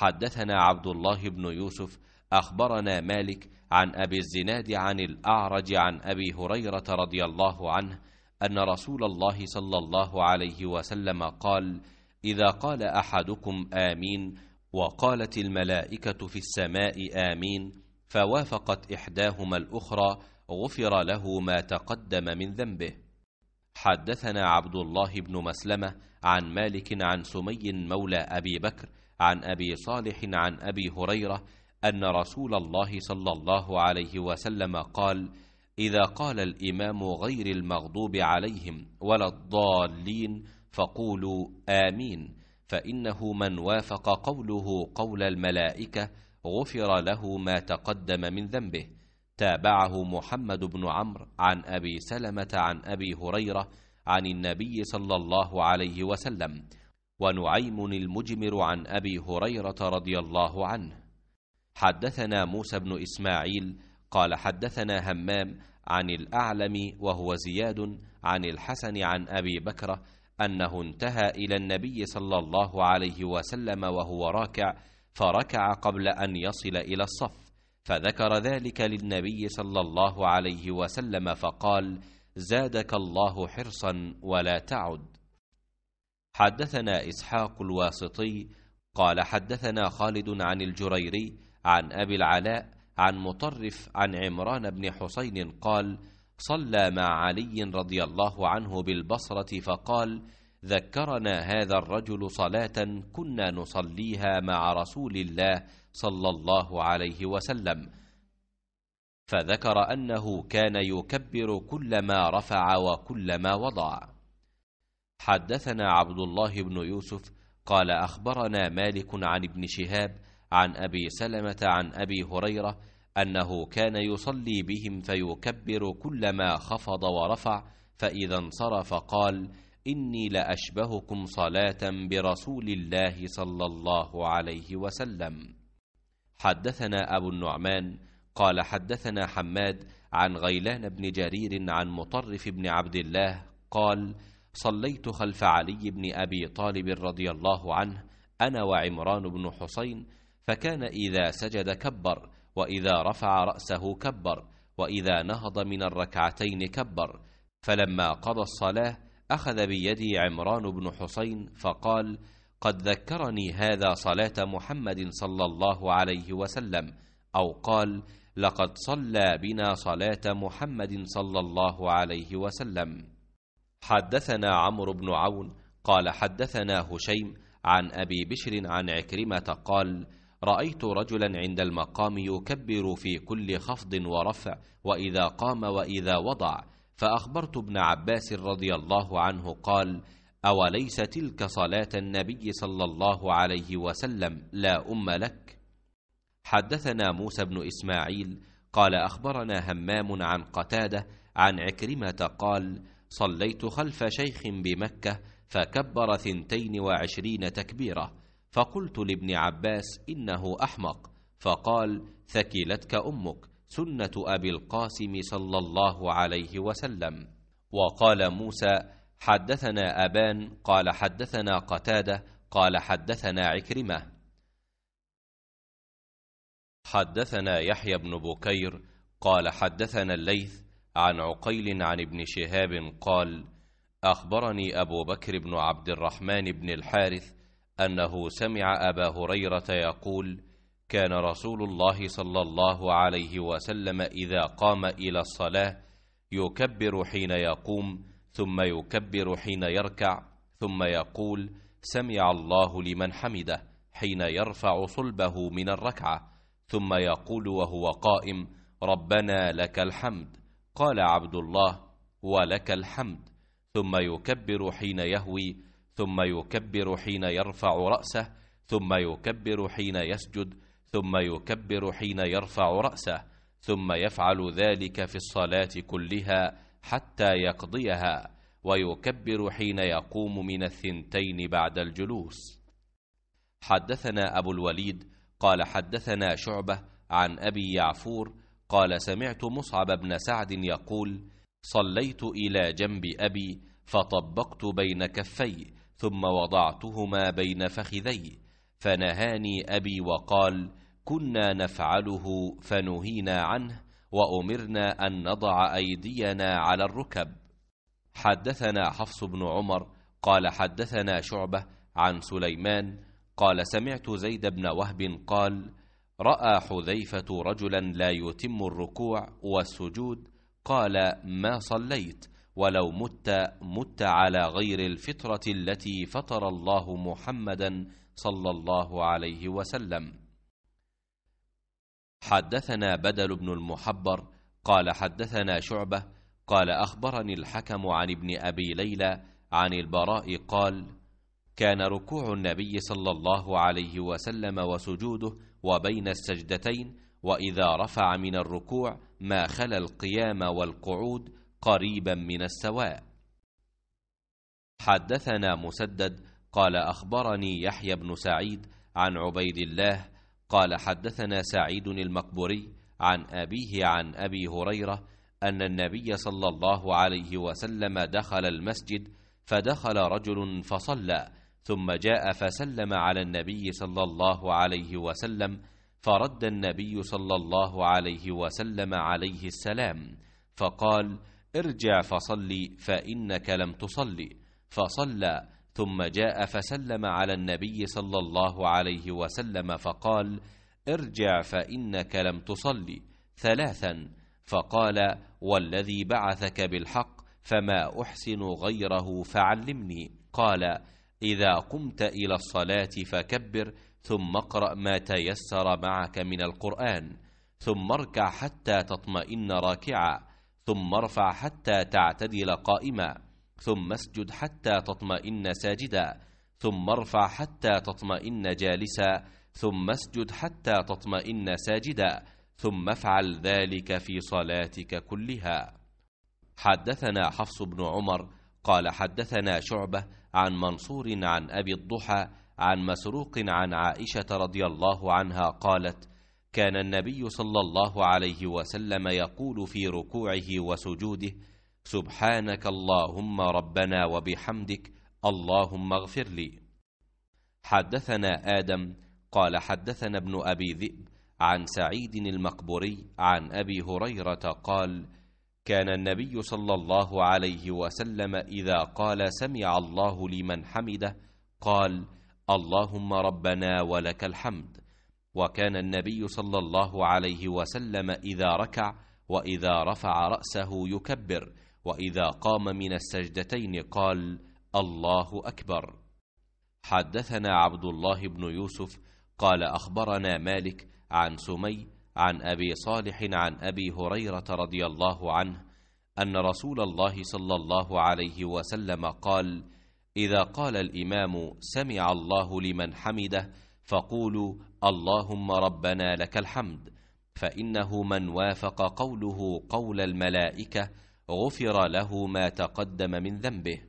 حدثنا عبد الله بن يوسف أخبرنا مالك عن أبي الزناد عن الأعرج عن أبي هريرة رضي الله عنه أن رسول الله صلى الله عليه وسلم قال إذا قال أحدكم آمين وقالت الملائكة في السماء آمين فوافقت إحداهما الأخرى غفر له ما تقدم من ذنبه حدثنا عبد الله بن مسلمة عن مالك عن سمي مولى أبي بكر عن أبي صالح عن أبي هريرة أن رسول الله صلى الله عليه وسلم قال إذا قال الإمام غير المغضوب عليهم ولا الضالين فقولوا آمين فإنه من وافق قوله قول الملائكة غفر له ما تقدم من ذنبه تابعه محمد بن عمرو عن أبي سلمة عن أبي هريرة عن النبي صلى الله عليه وسلم ونعيم المجمر عن أبي هريرة رضي الله عنه حدثنا موسى بن إسماعيل قال حدثنا همام عن الأعلم وهو زياد عن الحسن عن أبي بكرة أنه انتهى إلى النبي صلى الله عليه وسلم وهو راكع فركع قبل أن يصل إلى الصف فذكر ذلك للنبي صلى الله عليه وسلم فقال زادك الله حرصا ولا تعد حدثنا إسحاق الواسطي قال حدثنا خالد عن الجريري عن أبي العلاء عن مطرف عن عمران بن حسين قال صلى مع علي رضي الله عنه بالبصرة فقال ذكرنا هذا الرجل صلاة كنا نصليها مع رسول الله صلى الله عليه وسلم فذكر أنه كان يكبر كلما رفع وكلما وضع حدثنا عبد الله بن يوسف قال أخبرنا مالك عن ابن شهاب عن أبي سلمة عن أبي هريرة أنه كان يصلي بهم فيكبر كلما خفض ورفع فإذا انصرف قال إني لأشبهكم صلاة برسول الله صلى الله عليه وسلم حدثنا أبو النعمان قال حدثنا حماد عن غيلان بن جرير عن مطرف بن عبد الله قال صليت خلف علي بن أبي طالب رضي الله عنه أنا وعمران بن حسين فكان إذا سجد كبر وإذا رفع رأسه كبر وإذا نهض من الركعتين كبر فلما قضى الصلاة أخذ بيدي عمران بن حسين فقال قد ذكرني هذا صلاة محمد صلى الله عليه وسلم أو قال لقد صلى بنا صلاة محمد صلى الله عليه وسلم حدثنا عمرو بن عون قال حدثنا هشيم عن أبي بشر عن عكرمة قال رأيت رجلا عند المقام يكبر في كل خفض ورفع وإذا قام وإذا وضع فأخبرت ابن عباس رضي الله عنه قال أوليس تلك صلاة النبي صلى الله عليه وسلم لا أم لك حدثنا موسى بن إسماعيل قال أخبرنا همام عن قتادة عن عكرمة قال صليت خلف شيخ بمكة فكبر ثنتين وعشرين تكبيرة فقلت لابن عباس إنه أحمق فقال ثكلتك أمك سنة أبي القاسم صلى الله عليه وسلم وقال موسى حدثنا أبان قال حدثنا قتادة قال حدثنا عكرمة حدثنا يحيى بن بكير قال حدثنا الليث عن عقيل عن ابن شهاب قال أخبرني أبو بكر بن عبد الرحمن بن الحارث أنه سمع أبا هريرة يقول كان رسول الله صلى الله عليه وسلم إذا قام إلى الصلاة يكبر حين يقوم ثم يكبر حين يركع ثم يقول سمع الله لمن حمده حين يرفع صلبه من الركعة ثم يقول وهو قائم ربنا لك الحمد قال عبد الله ولك الحمد ثم يكبر حين يهوي ثم يكبر حين يرفع رأسه ثم يكبر حين يسجد ثم يكبر حين يرفع رأسه ثم يفعل ذلك في الصلاة كلها حتى يقضيها ويكبر حين يقوم من الثنتين بعد الجلوس حدثنا أبو الوليد قال حدثنا شعبة عن أبي يعفور قال سمعت مصعب بن سعد يقول صليت إلى جنب أبي فطبقت بين كفي ثم وضعتهما بين فخذي فنهاني أبي وقال كنا نفعله فنهينا عنه وأمرنا أن نضع أيدينا على الركب حدثنا حفص بن عمر قال حدثنا شعبة عن سليمان قال سمعت زيد بن وهب قال رأى حذيفة رجلا لا يتم الركوع والسجود قال ما صليت ولو مت مت على غير الفطرة التي فطر الله محمدا صلى الله عليه وسلم حدثنا بدل بن المحبر قال حدثنا شعبة قال أخبرني الحكم عن ابن أبي ليلى عن البراء قال كان ركوع النبي صلى الله عليه وسلم وسجوده وبين السجدتين وإذا رفع من الركوع ما خلا القيام والقعود قريبا من السواء حدثنا مسدد قال أخبرني يحيى بن سعيد عن عبيد الله قال حدثنا سعيد المقبوري عن أبيه عن أبي هريرة أن النبي صلى الله عليه وسلم دخل المسجد فدخل رجل فصلى ثم جاء فسلم على النبي صلى الله عليه وسلم فرد النبي صلى الله عليه وسلم عليه السلام فقال ارجع فصلي فانك لم تصلي فصلى ثم جاء فسلم على النبي صلى الله عليه وسلم فقال ارجع فانك لم تصلي ثلاثا فقال والذي بعثك بالحق فما احسن غيره فعلمني قال إذا قمت إلى الصلاة فكبر ثم اقرأ ما تيسر معك من القرآن ثم اركع حتى تطمئن راكعا ثم ارفع حتى تعتدل قائما ثم اسجد حتى تطمئن ساجدا ثم ارفع حتى تطمئن جالسا ثم اسجد حتى تطمئن ساجدا ثم افعل ذلك في صلاتك كلها حدثنا حفص بن عمر قال حدثنا شعبة عن منصور عن أبي الضحى عن مسروق عن عائشة رضي الله عنها قالت كان النبي صلى الله عليه وسلم يقول في ركوعه وسجوده سبحانك اللهم ربنا وبحمدك اللهم اغفر لي حدثنا آدم قال حدثنا ابن أبي ذئب عن سعيد المقبري عن أبي هريرة قال كان النبي صلى الله عليه وسلم إذا قال سمع الله لمن حمده قال اللهم ربنا ولك الحمد وكان النبي صلى الله عليه وسلم إذا ركع وإذا رفع رأسه يكبر وإذا قام من السجدتين قال الله أكبر حدثنا عبد الله بن يوسف قال أخبرنا مالك عن سمي عن أبي صالح عن أبي هريرة رضي الله عنه أن رسول الله صلى الله عليه وسلم قال إذا قال الإمام سمع الله لمن حمده فقولوا اللهم ربنا لك الحمد فإنه من وافق قوله قول الملائكة غفر له ما تقدم من ذنبه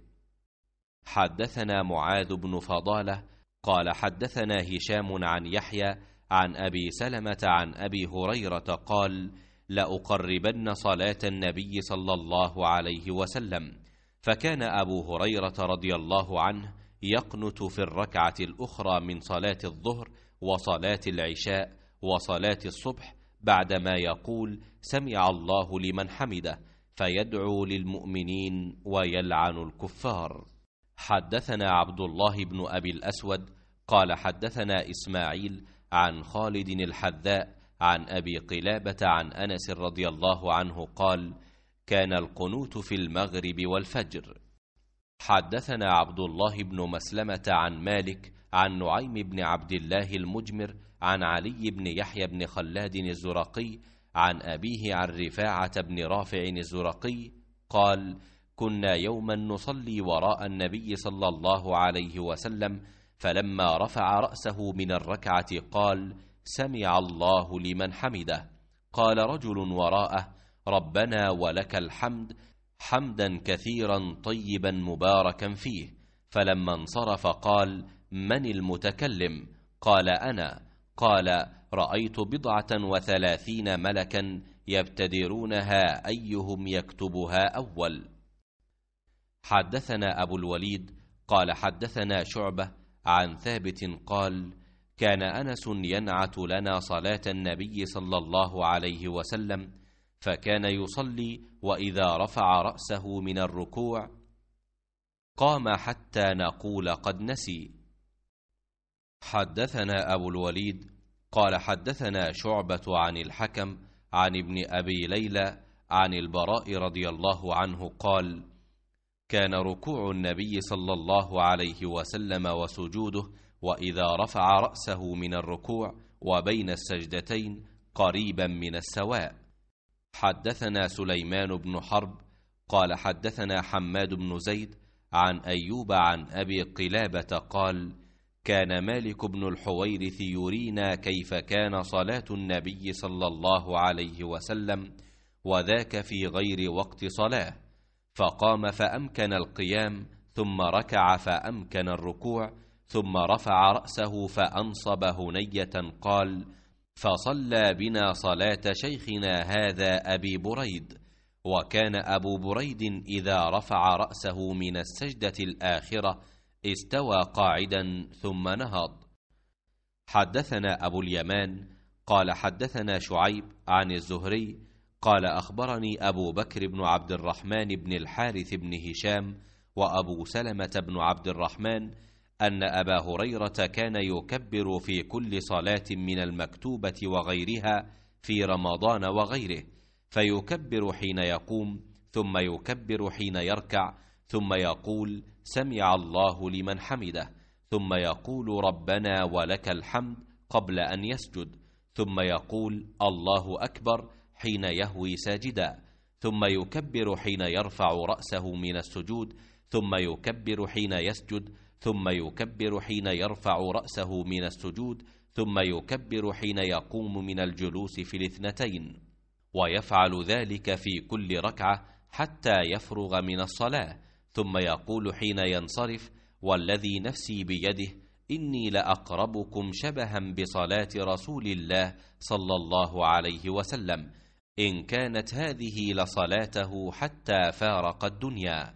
حدثنا معاذ بن فضالة قال حدثنا هشام عن يحيى عن أبي سلمة عن أبي هريرة قال لأقربن صلاة النبي صلى الله عليه وسلم فكان أبو هريرة رضي الله عنه يقنت في الركعة الأخرى من صلاة الظهر وصلاة العشاء وصلاة الصبح بعدما يقول سمع الله لمن حمده فيدعو للمؤمنين ويلعن الكفار حدثنا عبد الله بن أبي الأسود قال حدثنا إسماعيل عن خالد الحذاء عن أبي قلابة عن أنس رضي الله عنه قال كان القنوت في المغرب والفجر حدثنا عبد الله بن مسلمة عن مالك عن نعيم بن عبد الله المجمر عن علي بن يحيى بن خلاد الزرقي عن أبيه عن رفاعة بن رافع الزرقي قال كنا يوما نصلي وراء النبي صلى الله عليه وسلم فلما رفع رأسه من الركعة قال سمع الله لمن حمده قال رجل وراءه ربنا ولك الحمد حمدا كثيرا طيبا مباركا فيه فلما انصرف قال من المتكلم قال أنا قال رأيت بضعة وثلاثين ملكا يبتدرونها أيهم يكتبها أول حدثنا أبو الوليد قال حدثنا شعبة عن ثابت قال كان انس ينعت لنا صلاه النبي صلى الله عليه وسلم فكان يصلي واذا رفع راسه من الركوع قام حتى نقول قد نسي حدثنا ابو الوليد قال حدثنا شعبه عن الحكم عن ابن ابي ليلى عن البراء رضي الله عنه قال كان ركوع النبي صلى الله عليه وسلم وسجوده وإذا رفع رأسه من الركوع وبين السجدتين قريبا من السواء حدثنا سليمان بن حرب قال حدثنا حماد بن زيد عن أيوب عن أبي قلابة قال كان مالك بن الحويرث يرينا كيف كان صلاة النبي صلى الله عليه وسلم وذاك في غير وقت صلاه فقام فامكن القيام ثم ركع فامكن الركوع ثم رفع راسه فانصب هنيه قال فصلى بنا صلاه شيخنا هذا ابي بريد وكان ابو بريد اذا رفع راسه من السجده الاخره استوى قاعدا ثم نهض حدثنا ابو اليمان قال حدثنا شعيب عن الزهري قال أخبرني أبو بكر بن عبد الرحمن بن الحارث بن هشام وأبو سلمة بن عبد الرحمن أن أبا هريرة كان يكبر في كل صلاة من المكتوبة وغيرها في رمضان وغيره فيكبر حين يقوم ثم يكبر حين يركع ثم يقول سمع الله لمن حمده ثم يقول ربنا ولك الحمد قبل أن يسجد ثم يقول الله أكبر حين يهوي ساجدا ثم يكبر حين يرفع رأسه من السجود ثم يكبر حين يسجد ثم يكبر حين يرفع رأسه من السجود ثم يكبر حين يقوم من الجلوس في الاثنتين ويفعل ذلك في كل ركعة حتى يفرغ من الصلاة ثم يقول حين ينصرف والذي نفسي بيده إني لأقربكم شبها بصلاة رسول الله صلى الله عليه وسلم إن كانت هذه لصلاته حتى فارق الدنيا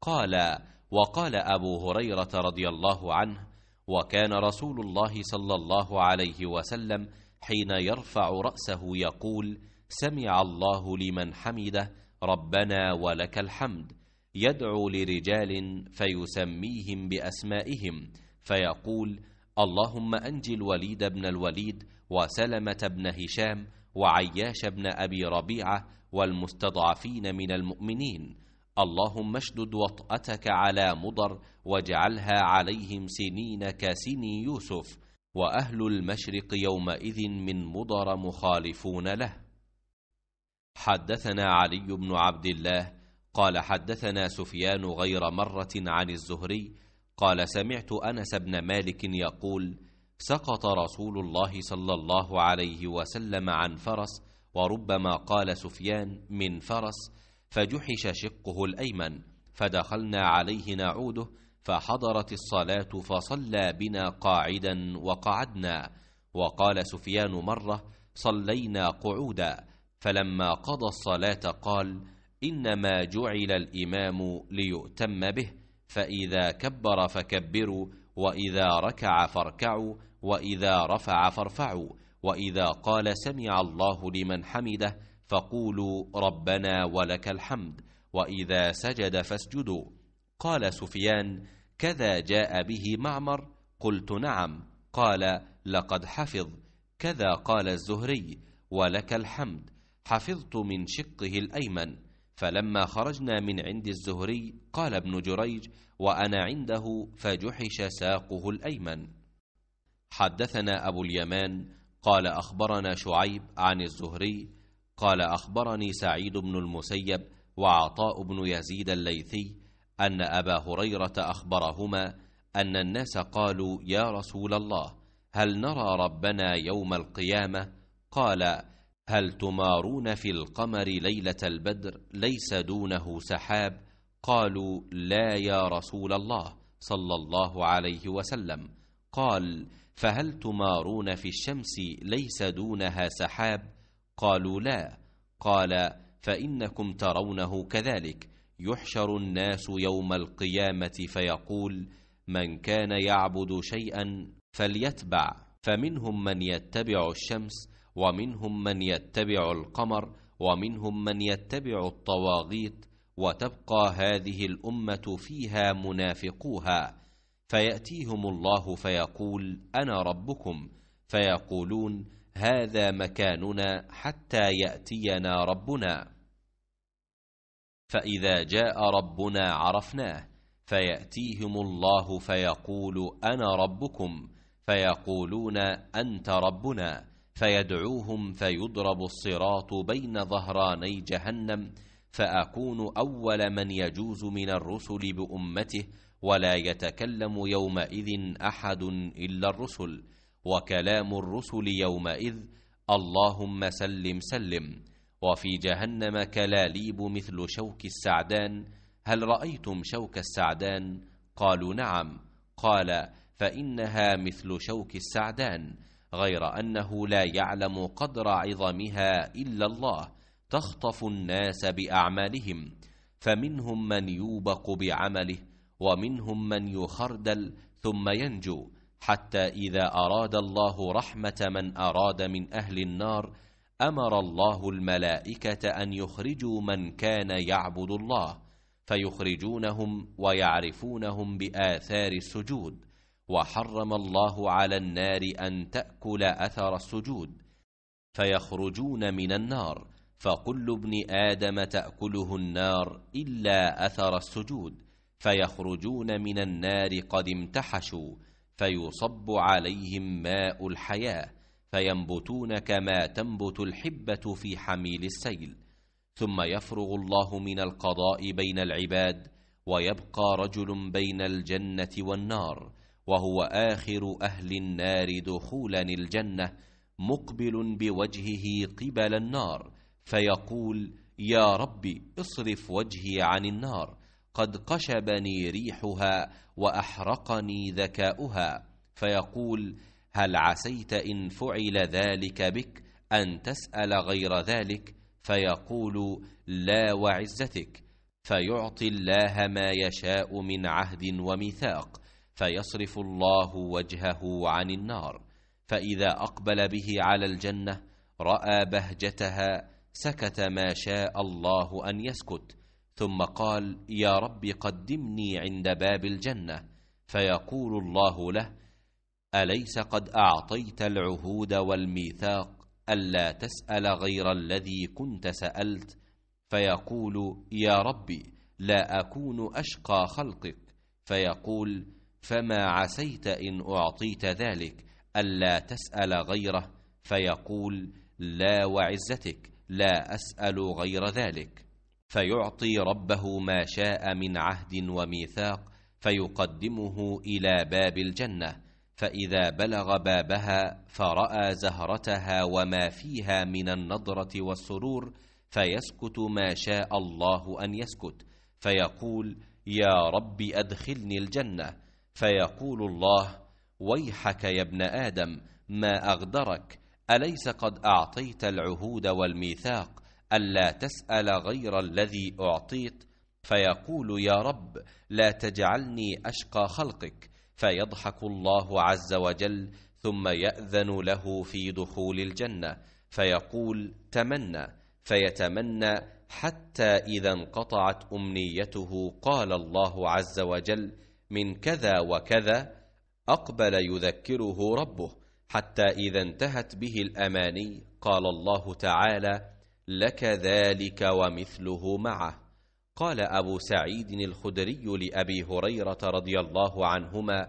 قال وقال أبو هريرة رضي الله عنه وكان رسول الله صلى الله عليه وسلم حين يرفع رأسه يقول سمع الله لمن حمده ربنا ولك الحمد يدعو لرجال فيسميهم بأسمائهم فيقول اللهم أنجي الوليد بن الوليد وسلمة بن هشام وعياش بن ابي ربيعه والمستضعفين من المؤمنين اللهم اشدد وطاتك على مضر واجعلها عليهم سنين كسن يوسف واهل المشرق يومئذ من مضر مخالفون له حدثنا علي بن عبد الله قال حدثنا سفيان غير مره عن الزهري قال سمعت انس بن مالك يقول سقط رسول الله صلى الله عليه وسلم عن فرس وربما قال سفيان من فرس فجحش شقه الايمن فدخلنا عليه نعوده فحضرت الصلاه فصلى بنا قاعدا وقعدنا وقال سفيان مره صلينا قعودا فلما قضى الصلاه قال انما جعل الامام ليؤتم به فاذا كبر فكبروا واذا ركع فاركعوا واذا رفع فارفعوا واذا قال سمع الله لمن حمده فقولوا ربنا ولك الحمد واذا سجد فاسجدوا قال سفيان كذا جاء به معمر قلت نعم قال لقد حفظ كذا قال الزهري ولك الحمد حفظت من شقه الايمن فلما خرجنا من عند الزهري قال ابن جريج وانا عنده فجحش ساقه الايمن حدثنا ابو اليمان قال اخبرنا شعيب عن الزهري قال اخبرني سعيد بن المسيب وعطاء بن يزيد الليثي ان ابا هريره اخبرهما ان الناس قالوا يا رسول الله هل نرى ربنا يوم القيامه قال هل تمارون في القمر ليلة البدر ليس دونه سحاب قالوا لا يا رسول الله صلى الله عليه وسلم قال فهل تمارون في الشمس ليس دونها سحاب قالوا لا قال فإنكم ترونه كذلك يحشر الناس يوم القيامة فيقول من كان يعبد شيئا فليتبع فمنهم من يتبع الشمس ومنهم من يتبع القمر ومنهم من يتبع الطواغيت وتبقى هذه الامه فيها منافقوها فياتيهم الله فيقول انا ربكم فيقولون هذا مكاننا حتى ياتينا ربنا فاذا جاء ربنا عرفناه فياتيهم الله فيقول انا ربكم فيقولون انت ربنا فيدعوهم فيضرب الصراط بين ظهراني جهنم فأكون أول من يجوز من الرسل بأمته ولا يتكلم يومئذ أحد إلا الرسل وكلام الرسل يومئذ اللهم سلم سلم وفي جهنم كلاليب مثل شوك السعدان هل رأيتم شوك السعدان؟ قالوا نعم قال فإنها مثل شوك السعدان غير أنه لا يعلم قدر عظمها إلا الله تخطف الناس بأعمالهم فمنهم من يوبق بعمله ومنهم من يخردل ثم ينجو حتى إذا أراد الله رحمة من أراد من أهل النار أمر الله الملائكة أن يخرجوا من كان يعبد الله فيخرجونهم ويعرفونهم بآثار السجود وحرم الله على النار أن تأكل أثر السجود فيخرجون من النار فكل ابن آدم تأكله النار إلا أثر السجود فيخرجون من النار قد امتحشوا فيصب عليهم ماء الحياة فينبتون كما تنبت الحبة في حميل السيل ثم يفرغ الله من القضاء بين العباد ويبقى رجل بين الجنة والنار وهو آخر أهل النار دخولا الجنة مقبل بوجهه قبل النار فيقول يا رب اصرف وجهي عن النار قد قشبني ريحها وأحرقني ذكاؤها فيقول هل عسيت إن فعل ذلك بك أن تسأل غير ذلك فيقول لا وعزتك فيعطي الله ما يشاء من عهد وميثاق فيصرف الله وجهه عن النار فاذا اقبل به على الجنه راى بهجتها سكت ما شاء الله ان يسكت ثم قال يا رب قدمني عند باب الجنه فيقول الله له اليس قد اعطيت العهود والميثاق الا تسال غير الذي كنت سالت فيقول يا ربي لا اكون اشقى خلقك فيقول فما عسيت إن أعطيت ذلك ألا تسأل غيره فيقول لا وعزتك لا أسأل غير ذلك فيعطي ربه ما شاء من عهد وميثاق فيقدمه إلى باب الجنة فإذا بلغ بابها فرأى زهرتها وما فيها من النضرة والسرور فيسكت ما شاء الله أن يسكت فيقول يا رب أدخلني الجنة فيقول الله ويحك يا ابن آدم ما أغدرك أليس قد أعطيت العهود والميثاق ألا تسأل غير الذي أعطيت فيقول يا رب لا تجعلني أشقى خلقك فيضحك الله عز وجل ثم يأذن له في دخول الجنة فيقول تمنى فيتمنى حتى إذا انقطعت أمنيته قال الله عز وجل من كذا وكذا أقبل يذكره ربه حتى إذا انتهت به الأماني قال الله تعالى لك ذلك ومثله معه قال أبو سعيد الخدري لأبي هريرة رضي الله عنهما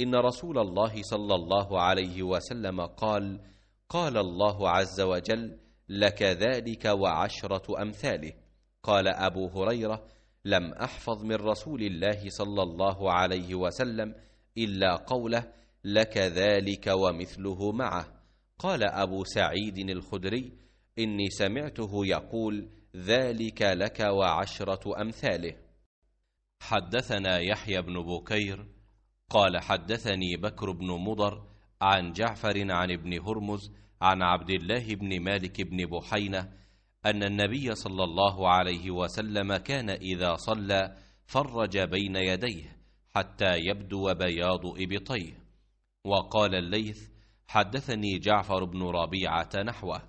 إن رسول الله صلى الله عليه وسلم قال قال الله عز وجل لك ذلك وعشرة أمثاله قال أبو هريرة لم أحفظ من رسول الله صلى الله عليه وسلم إلا قوله لك ذلك ومثله معه قال أبو سعيد الخدري إني سمعته يقول ذلك لك وعشرة أمثاله حدثنا يحيى بن بكير قال حدثني بكر بن مضر عن جعفر عن ابن هرمز عن عبد الله بن مالك بن بحينه أن النبي صلى الله عليه وسلم كان إذا صلى فرج بين يديه حتى يبدو بياض إبطيه وقال الليث حدثني جعفر بن ربيعة نحوه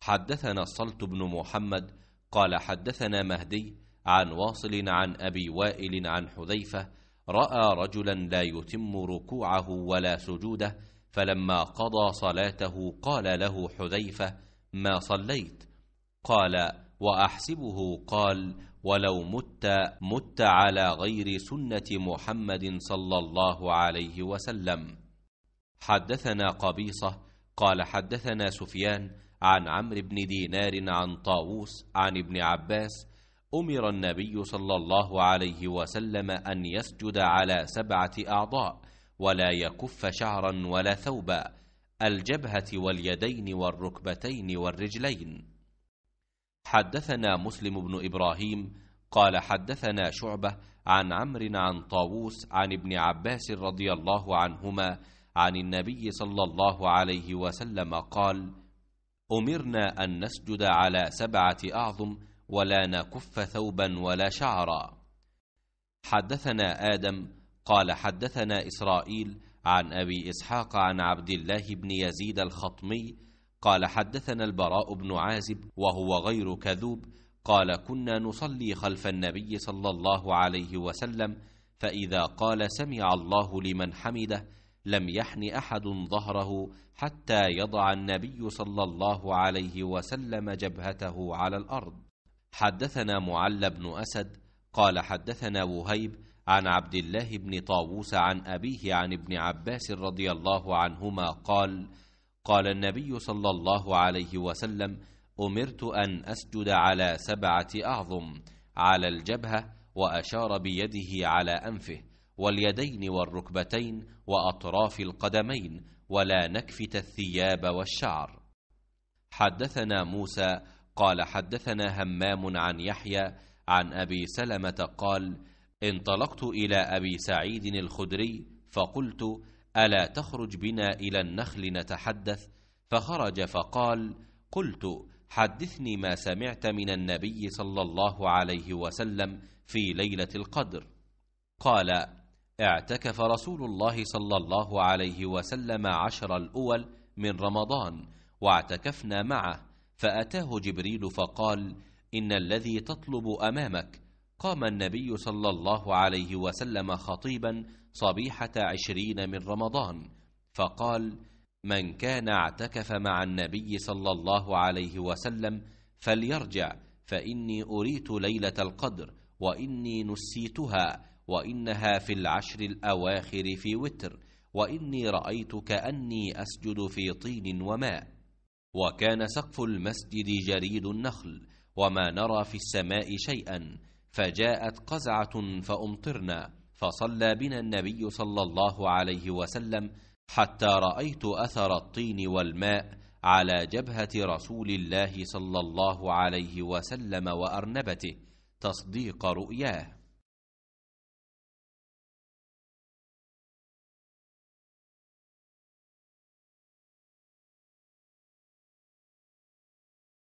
حدثنا الصلت بن محمد قال حدثنا مهدي عن واصل عن أبي وائل عن حذيفة رأى رجلا لا يتم ركوعه ولا سجوده فلما قضى صلاته قال له حذيفة ما صليت قال وأحسبه قال ولو مت مت على غير سنة محمد صلى الله عليه وسلم حدثنا قبيصة قال حدثنا سفيان عن عمرو بن دينار عن طاووس عن ابن عباس أمر النبي صلى الله عليه وسلم أن يسجد على سبعة أعضاء ولا يكف شعرا ولا ثوبا الجبهة واليدين والركبتين والرجلين حدثنا مسلم بن إبراهيم قال حدثنا شعبة عن عمرو عن طاووس عن ابن عباس رضي الله عنهما عن النبي صلى الله عليه وسلم قال أمرنا أن نسجد على سبعة أعظم ولا نكف ثوبا ولا شعرا حدثنا آدم قال حدثنا إسرائيل عن أبي إسحاق عن عبد الله بن يزيد الخطمي قال حدثنا البراء بن عازب وهو غير كذوب قال كنا نصلي خلف النبي صلى الله عليه وسلم فإذا قال سمع الله لمن حمده لم يحن أحد ظهره حتى يضع النبي صلى الله عليه وسلم جبهته على الأرض حدثنا معل بن أسد قال حدثنا وهيب عن عبد الله بن طاووس عن أبيه عن ابن عباس رضي الله عنهما قال قال النبي صلى الله عليه وسلم أمرت أن أسجد على سبعة أعظم على الجبهة وأشار بيده على أنفه واليدين والركبتين وأطراف القدمين ولا نكفت الثياب والشعر حدثنا موسى قال حدثنا همام عن يحيى عن أبي سلمة قال انطلقت إلى أبي سعيد الخدري فقلت ألا تخرج بنا إلى النخل نتحدث فخرج فقال قلت حدثني ما سمعت من النبي صلى الله عليه وسلم في ليلة القدر قال اعتكف رسول الله صلى الله عليه وسلم عشر الأول من رمضان واعتكفنا معه فأتاه جبريل فقال إن الذي تطلب أمامك قام النبي صلى الله عليه وسلم خطيبا صبيحة عشرين من رمضان فقال من كان اعتكف مع النبي صلى الله عليه وسلم فليرجع فإني أريت ليلة القدر وإني نسيتها وإنها في العشر الأواخر في وتر وإني رأيت كأني أسجد في طين وماء وكان سقف المسجد جريد النخل وما نرى في السماء شيئا فجاءت قزعة فأمطرنا فصلى بنا النبي صلى الله عليه وسلم حتى رأيت أثر الطين والماء على جبهة رسول الله صلى الله عليه وسلم وأرنبته تصديق رؤياه